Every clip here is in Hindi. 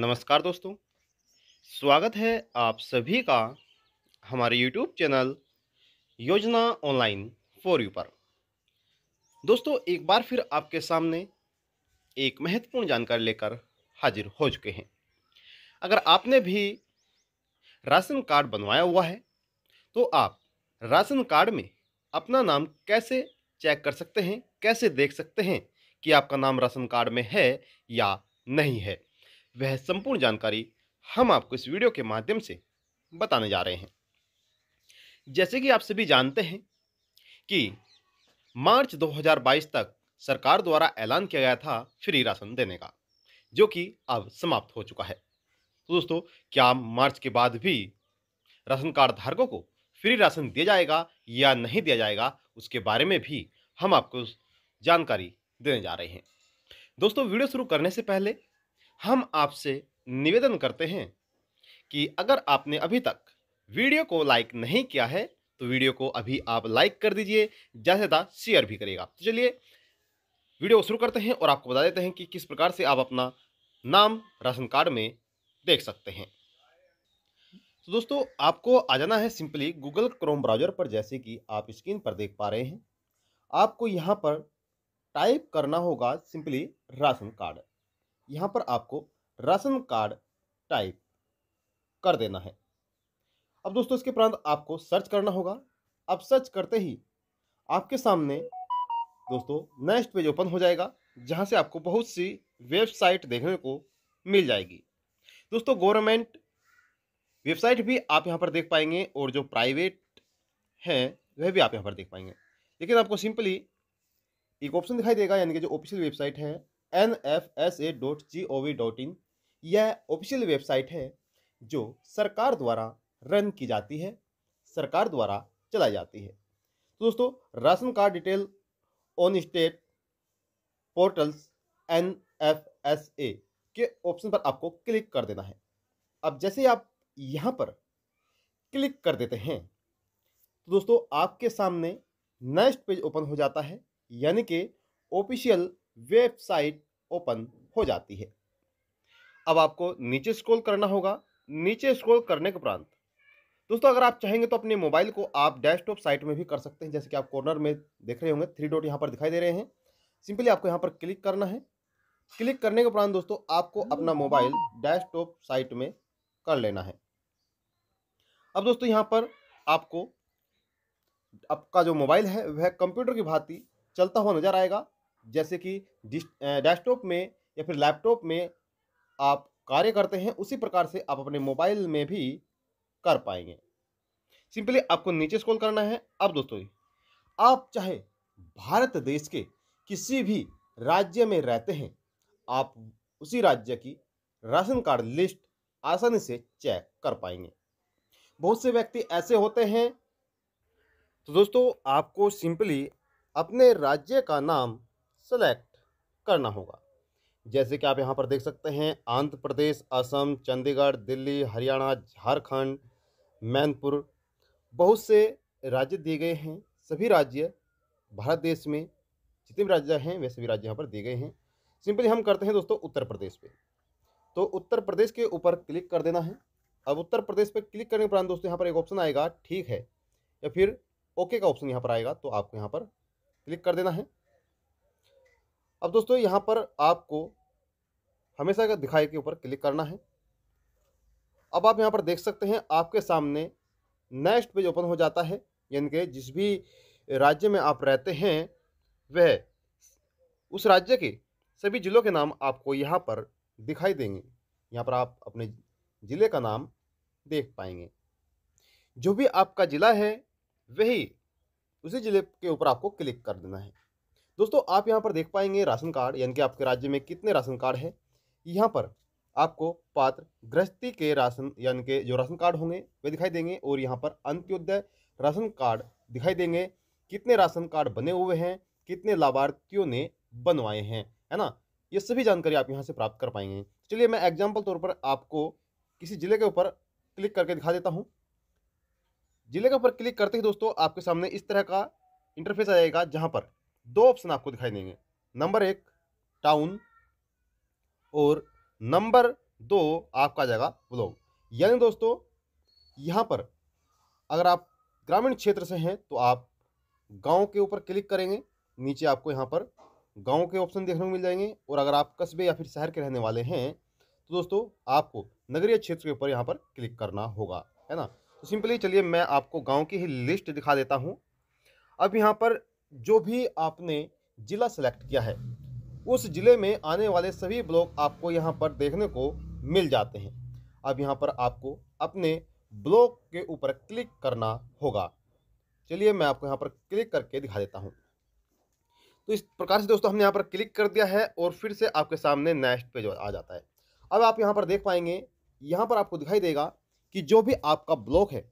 नमस्कार दोस्तों स्वागत है आप सभी का हमारे YouTube channel Yojana online for you पर दोस्तों एक बार फिर आपके सामने एक महत्वपूर्ण जानकारी लेकर हाजिर हो चुके हैं अगर आपने भी राशन कार्ड बनवाया हुआ है तो आप राशन कार्ड में अपना नाम कैसे चेक कर सकते हैं कैसे देख सकते हैं कि आपका नाम राशन कार्ड में है या नहीं है वह संपूर्ण जानकारी हम आपको इस वीडियो के माध्यम से बताने जा रहे हैं जैसे कि आप सभी जानते हैं कि मार्च 2022 तक सरकार द्वारा ऐलान किया गया था फ्री राशन देने का जो कि अब समाप्त हो चुका है तो दोस्तों क्या मार्च के बाद भी राशन कार्ड धारकों को फ्री राशन दिया जाएगा या नहीं दिया जाएगा उसके बारे में भी हम आपको जानकारी देने जा रहे हैं दोस्तों वीडियो शुरू करने से पहले हम आपसे निवेदन करते हैं कि अगर आपने अभी तक वीडियो को लाइक नहीं किया है तो वीडियो को अभी आप लाइक कर दीजिए ज़्यादा से ज़्यादा शेयर भी करिएगा तो चलिए वीडियो को शुरू करते हैं और आपको बता देते हैं कि किस प्रकार से आप अपना नाम राशन कार्ड में देख सकते हैं तो दोस्तों आपको आ जाना है सिंपली गूगल क्रोम ब्राउज़र पर जैसे कि आप स्क्रीन पर देख पा रहे हैं आपको यहाँ पर टाइप करना होगा सिंपली राशन कार्ड यहाँ पर आपको राशन कार्ड टाइप कर देना है अब दोस्तों इसके उपरांत आपको सर्च करना होगा अब सर्च करते ही आपके सामने दोस्तों नेक्स्ट पेज ओपन हो जाएगा जहाँ से आपको बहुत सी वेबसाइट देखने को मिल जाएगी दोस्तों गवर्नमेंट वेबसाइट भी आप यहाँ पर देख पाएंगे और जो प्राइवेट हैं वह भी आप यहाँ पर देख पाएंगे लेकिन आपको सिंपली एक ऑप्शन दिखाई देगा यानी कि जो ऑफिशियल वेबसाइट है N F S A dot G O V dot in यह ऑफिशियल वेबसाइट है जो सरकार द्वारा रन की जाती है सरकार द्वारा चलाई जाती है तो दोस्तों ration card detail on state portals N F S A के ऑप्शन पर आपको क्लिक कर देना है अब जैसे आप यहाँ पर क्लिक कर देते हैं तो दोस्तों आपके सामने नेक्स्ट पेज ओपन हो जाता है यानी कि ऑफिशियल वेबसाइट ओपन हो जाती है अब आपको नीचे स्क्रॉल करना होगा नीचे स्क्रॉल करने के उपरांत दोस्तों अगर आप चाहेंगे तो अपने मोबाइल को आप डेस्कटॉप साइट में भी कर सकते हैं जैसे कि आप कॉर्नर में देख रहे होंगे थ्री डॉट यहाँ पर दिखाई दे रहे हैं सिंपली आपको यहाँ पर क्लिक करना है क्लिक करने के उपरांत दोस्तों आपको अपना मोबाइल डेस्कटॉप साइट में कर लेना है अब दोस्तों यहाँ पर आपको आपका जो मोबाइल है वह कंप्यूटर की भांति चलता हुआ नजर आएगा जैसे कि डेस्कटॉप में या फिर लैपटॉप में आप कार्य करते हैं उसी प्रकार से आप अपने मोबाइल में भी कर पाएंगे सिंपली आपको नीचे स्क्रॉल करना है अब दोस्तों आप चाहे भारत देश के किसी भी राज्य में रहते हैं आप उसी राज्य की राशन कार्ड लिस्ट आसानी से चेक कर पाएंगे बहुत से व्यक्ति ऐसे होते हैं तो दोस्तों आपको सिंपली अपने राज्य का नाम सेलेक्ट करना होगा जैसे कि आप यहाँ पर देख सकते हैं आंध्र प्रदेश असम चंडीगढ़ दिल्ली हरियाणा झारखंड मैनपुर बहुत से राज्य दिए गए हैं सभी राज्य भारत देश में जितने भी राज्य हैं वे सभी राज्य यहाँ पर दिए गए हैं सिंपली हम करते हैं दोस्तों उत्तर प्रदेश पे तो उत्तर प्रदेश के ऊपर क्लिक कर देना है अब उत्तर प्रदेश पे क्लिक करने के उपरांत दोस्तों यहाँ पर एक ऑप्शन आएगा ठीक है या फिर ओके का ऑप्शन यहाँ पर आएगा तो आपको यहाँ पर क्लिक कर देना है अब दोस्तों यहाँ पर आपको हमेशा का दिखाई के ऊपर क्लिक करना है अब आप यहाँ पर देख सकते हैं आपके सामने नेक्स्ट पेज ओपन हो जाता है यानी कि जिस भी राज्य में आप रहते हैं वह उस राज्य के सभी ज़िलों के नाम आपको यहाँ पर दिखाई देंगे यहाँ पर आप अपने ज़िले का नाम देख पाएंगे जो भी आपका ज़िला है वही उसी ज़िले के ऊपर आपको क्लिक कर देना है दोस्तों आप यहाँ पर देख पाएंगे राशन कार्ड यानी कि आपके राज्य में कितने राशन कार्ड हैं यहाँ पर आपको पात्र गृहस्थी के राशन यानी के जो राशन कार्ड होंगे वे दिखाई देंगे और यहाँ पर अंत्योदय राशन कार्ड दिखाई देंगे कितने राशन कार्ड बने हुए हैं कितने लाभार्थियों ने बनवाए हैं है ना ये सभी जानकारी आप यहाँ से प्राप्त कर पाएंगे चलिए मैं एग्जाम्पल तौर पर आपको किसी जिले के ऊपर क्लिक करके दिखा देता हूँ जिले के ऊपर क्लिक करते ही दोस्तों आपके सामने इस तरह का इंटरफेस आ जाएगा जहाँ पर दो ऑप्शन आपको दिखाई देंगे नंबर एक टाउन और नंबर दो आपका जाएगा ब्लॉग यानी दोस्तों यहाँ पर अगर आप ग्रामीण क्षेत्र से हैं तो आप गांव के ऊपर क्लिक करेंगे नीचे आपको यहाँ पर गांव के ऑप्शन देखने को मिल जाएंगे और अगर आप कस्बे या फिर शहर के रहने वाले हैं तो दोस्तों आपको नगरीय क्षेत्र के ऊपर यहाँ पर क्लिक करना होगा है ना तो सिंपली चलिए मैं आपको गांव की ही लिस्ट दिखा देता हूँ अब यहाँ पर जो भी आपने ज़िला सेलेक्ट किया है उस ज़िले में आने वाले सभी ब्लॉक आपको यहाँ पर देखने को मिल जाते हैं अब यहाँ पर आपको अपने ब्लॉक के ऊपर क्लिक करना होगा चलिए मैं आपको यहाँ पर क्लिक करके दिखा देता हूँ तो इस प्रकार से दोस्तों हमने यहाँ पर क्लिक कर दिया है और फिर से आपके सामने नेक्स्ट पेज आ जाता है अब आप यहाँ पर देख पाएंगे यहाँ पर आपको दिखाई देगा कि जो भी आपका ब्लॉक है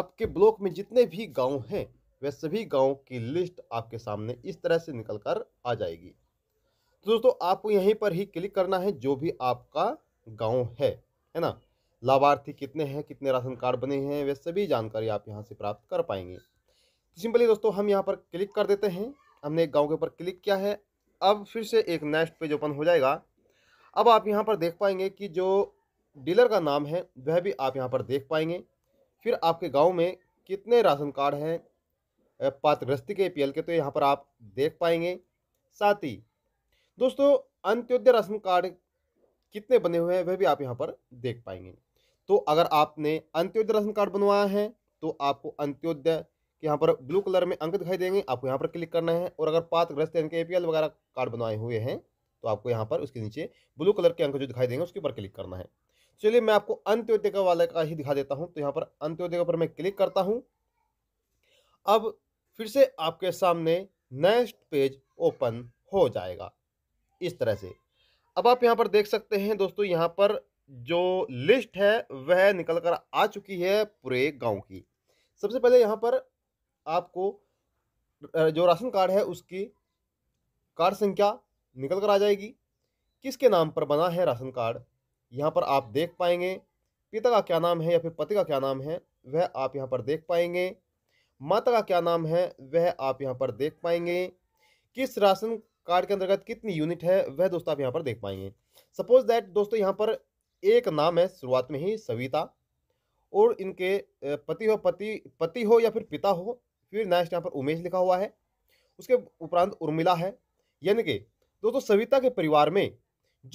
आपके ब्लॉक में जितने भी गाँव हैं वह सभी गाँव की लिस्ट आपके सामने इस तरह से निकल कर आ जाएगी तो दोस्तों आपको यहीं पर ही क्लिक करना है जो भी आपका गाँव है है ना लाभार्थी कितने हैं कितने राशन कार्ड बने हैं वे सभी जानकारी आप यहाँ से प्राप्त कर पाएंगे तो सिंपली दोस्तों हम यहाँ पर क्लिक कर देते हैं हमने एक गाँव के ऊपर क्लिक किया है अब फिर से एक नेक्स्ट पेज ओपन हो जाएगा अब आप यहाँ पर देख पाएंगे कि जो डीलर का नाम है वह भी आप यहाँ पर देख पाएंगे फिर आपके गाँव में कितने राशन कार्ड हैं पात्रग्रस्ती के पी के तो यहाँ पर आप देख पाएंगे साथ ही दोस्तों अंत्योदय राशन कार्ड कितने बने हुए हैं वह भी आप यहाँ पर देख पाएंगे तो अगर आपने अंत्योदय राशन कार्ड बनवाया है तो आपको अंत्योदय के यहाँ पर ब्लू कलर में अंक दिखाई देंगे आपको यहाँ पर क्लिक करना है और अगर पात्रग्रस्त यानी कि एपीएल वगैरह कार्ड बनवाए हुए हैं तो आपको यहाँ पर उसके नीचे ब्लू कलर के अंक जो दिखाई देंगे उसके ऊपर क्लिक करना है चलिए मैं आपको अंत्योदय का वाले का ही दिखा देता हूँ तो यहाँ पर अंत्योदय पर मैं क्लिक करता हूँ अब फिर से आपके सामने नेक्स्ट पेज ओपन हो जाएगा इस तरह से अब आप यहाँ पर देख सकते हैं दोस्तों यहाँ पर जो लिस्ट है वह निकल कर आ चुकी है पूरे गांव की सबसे पहले यहाँ पर आपको जो राशन कार्ड है उसकी कार्ड संख्या निकल कर आ जाएगी किसके नाम पर बना है राशन कार्ड यहाँ पर आप देख पाएंगे पिता का क्या नाम है या फिर पति का क्या नाम है वह आप यहाँ पर देख पाएंगे माता का क्या नाम है वह आप यहाँ पर देख पाएंगे किस राशन कार्ड के अंतर्गत कितनी यूनिट है वह दोस्तों आप यहाँ पर देख पाएंगे सपोज दैट दोस्तों यहाँ पर एक नाम है शुरुआत में ही सविता और इनके पति हो पति पति हो या फिर पिता हो फिर नेक्स्ट यहाँ पर उमेश लिखा हुआ है उसके उपरांत उर्मिला है यानी कि दोस्तों सविता के परिवार में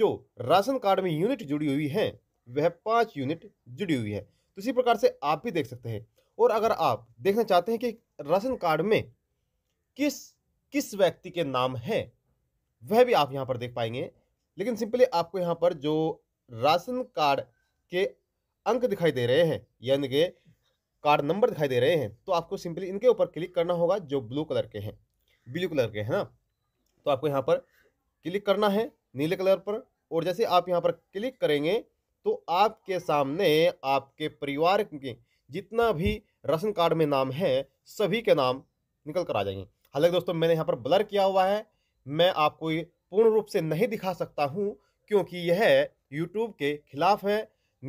जो राशन कार्ड में यूनिट जुड़ी हुई है वह पाँच यूनिट जुड़ी हुई है तो इसी प्रकार से आप भी देख सकते हैं और अगर आप देखना चाहते हैं कि राशन कार्ड में किस किस व्यक्ति के नाम है वह भी आप यहाँ पर देख पाएंगे लेकिन सिंपली आपको यहाँ पर जो राशन कार्ड के अंक दिखाई दे रहे हैं यानी कि कार्ड नंबर दिखाई दे रहे हैं तो आपको सिंपली इनके ऊपर क्लिक करना होगा जो ब्लू कलर के हैं ब्लू कलर के हैं ना तो आपको यहाँ पर क्लिक करना है नीले कलर पर और जैसे आप यहाँ पर क्लिक करेंगे तो आपके सामने आपके परिवार के जितना भी राशन कार्ड में नाम है सभी के नाम निकल कर आ जाएंगे हालांकि दोस्तों मैंने यहाँ पर ब्लर किया हुआ है मैं आपको ये पूर्ण रूप से नहीं दिखा सकता हूँ क्योंकि यह यूट्यूब के खिलाफ है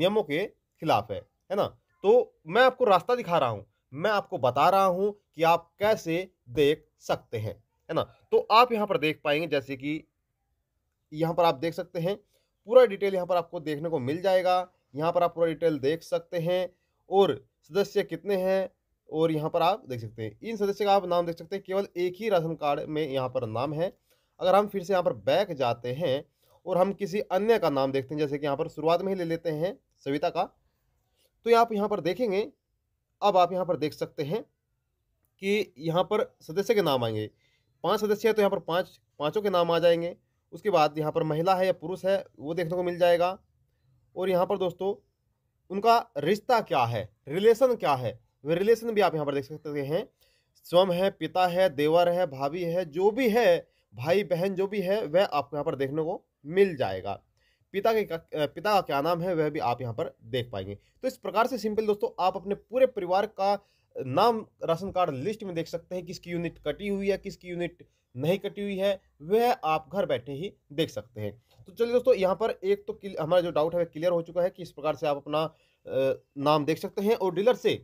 नियमों के खिलाफ है है ना तो मैं आपको रास्ता दिखा रहा हूँ मैं आपको बता रहा हूँ कि आप कैसे देख सकते हैं है ना तो आप यहाँ पर देख पाएंगे जैसे कि यहाँ पर आप देख सकते हैं पूरा डिटेल यहाँ पर आपको देखने को मिल जाएगा यहाँ पर आप पूरा डिटेल देख सकते हैं और सदस्य कितने हैं और यहाँ पर आप देख सकते हैं इन सदस्य का आप नाम देख सकते हैं केवल एक ही राशन कार्ड में यहाँ पर नाम है अगर हम फिर से यहाँ पर बैक जाते हैं और हम किसी अन्य का नाम देखते हैं जैसे कि यहाँ पर शुरुआत में ही ले लेते हैं सविता का तो आप यहाँ पर देखेंगे अब आप यहाँ पर देख सकते हैं कि यहाँ पर सदस्य के नाम आएंगे पांच सदस्य है तो यहाँ पर पांच पांचों के नाम आ जाएंगे उसके बाद यहाँ पर महिला है या पुरुष है वो देखने को मिल जाएगा और यहाँ पर दोस्तों उनका रिश्ता क्या है रिलेशन क्या है वे रिलेशन भी आप यहाँ पर देख सकते हैं स्वयं है पिता है देवर है भाभी है जो भी है भाई बहन जो भी है वह आपको यहाँ पर देखने को मिल जाएगा पिता के पिता का क्या नाम है वह भी आप यहाँ पर देख पाएंगे तो इस प्रकार से सिंपल दोस्तों आप अपने पूरे परिवार का नाम राशन कार्ड लिस्ट में देख सकते हैं किसकी यूनिट कटी हुई है किसकी यूनिट नहीं कटी हुई है वह आप घर बैठे ही देख सकते हैं तो चलिए दोस्तों यहाँ पर एक तो हमारा जो डाउट है वह क्लियर हो चुका है कि इस प्रकार से आप अपना नाम देख सकते हैं और डीलर से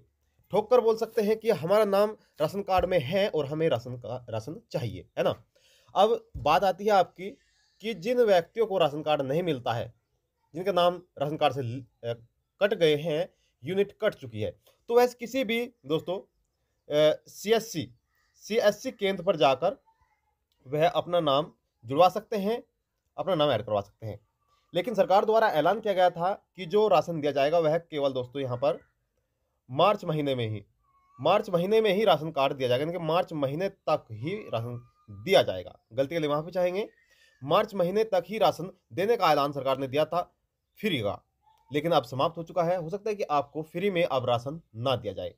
ठोक कर बोल सकते हैं कि हमारा नाम राशन कार्ड में है और हमें राशन का राशन चाहिए है ना अब बात आती है आपकी कि जिन व्यक्तियों को राशन कार्ड नहीं मिलता है जिनका नाम राशन कार्ड से कट गए हैं यूनिट कट चुकी है तो वैसे किसी भी दोस्तों C S C C S C केंद्र पर जाकर वह अपना नाम जुड़वा सकते हैं अपना नाम ऐड करवा सकते हैं लेकिन सरकार द्वारा ऐलान किया गया था कि जो राशन दिया जाएगा वह केवल दोस्तों यहाँ पर मार्च महीने में ही मार्च महीने में ही राशन कार्ड दिया जाएगा यानी कि मार्च महीने तक ही राशन दिया जाएगा गलती के लिए माफी चाहेंगे मार्च महीने तक ही राशन देने का ऐलान सरकार ने दिया था फ्री का लेकिन अब समाप्त हो चुका है हो सकता है कि आपको फ्री में अब राशन ना दिया जाए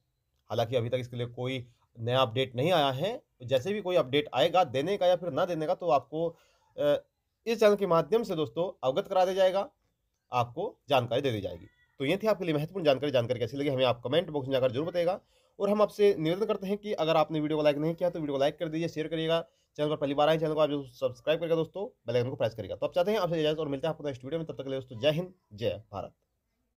हालांकि अभी तक इसके लिए कोई नया अपडेट नहीं आया है तो जैसे भी कोई अपडेट आएगा देने का या फिर ना देने का तो आपको इस चैनल के माध्यम से दोस्तों अवगत करा दिया जाएगा आपको जानकारी दे दी जाएगी तो ये थी आपके लिए महत्वपूर्ण जानकारी जानकारी कैसी लगी हमें आप कमेंट बॉक्स में जाकर जरूर बताएगा और हम आपसे निवेदन करते हैं कि अगर आपने वीडियो को लाइक नहीं किया तो वीडियो को लाइक कर दीजिए शेयर करिएगा चैनल पर पहली बार आए चैनल को आप जो सब्सक्राइब करेगा दोस्तों बेल आइकन को प्रेस करेगा तो आप चाहते हैं आपसे इजाजत और मिलते हैं आपको नेक्स्ट वीडियो में तब तक के लिए दोस्तों जय हिंद जय भारत